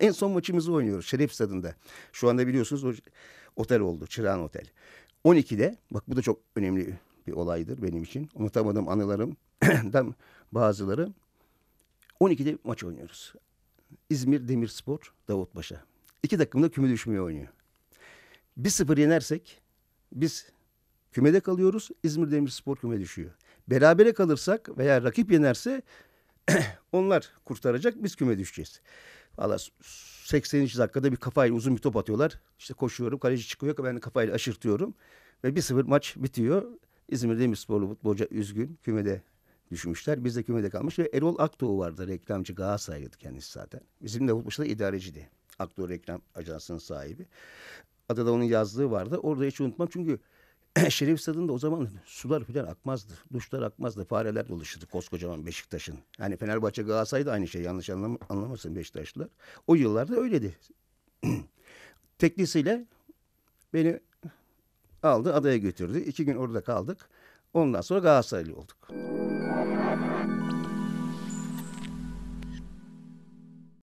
En son maçımızı oynuyoruz Şeref Stadında. Şu anda biliyorsunuz o otel oldu. Çırağan Otel. 12'de bak bu da çok önemli bir olaydır benim için. Unutamadığım anılarımdan bazıları. 12'de maç oynuyoruz. İzmir Demirspor Davutpaşa. İki dakikada küme düşmeye oynuyor. 1-0 yenersek biz Kümede kalıyoruz. İzmir Demirspor küme düşüyor. Berabere kalırsak veya rakip yenerse onlar kurtaracak biz küme düşeceğiz. Valla 80. dakikada bir kafayla uzun bir top atıyorlar. İşte koşuyorum kaleci çıkıyor ben kafayla aşırtıyorum. Ve 1-0 maç bitiyor. İzmir Demirsporlu futbolcu üzgün kümede düşmüşler. Biz de kümede kalmış ve Erol Akdoğu vardı reklamcı Galatasaray'dı kendisi zaten. Bizim de futbolcular idareciydi. Akdoğu reklam ajansının sahibi. Adada onun yazdığı vardı. Orada hiç unutmam çünkü Şerif Stad'ın da o zaman sular filan akmazdı. Duşlar akmazdı. Fareler dolaşırdı koskocaman Beşiktaş'ın. Hani Fenerbahçe Galatasaray da aynı şey yanlış anlam anlamasın Beşiktaşlılar. O yıllarda öyleydi. Teklisiyle beni aldı adaya götürdü. İki gün orada kaldık. Ondan sonra Galatasaraylı olduk.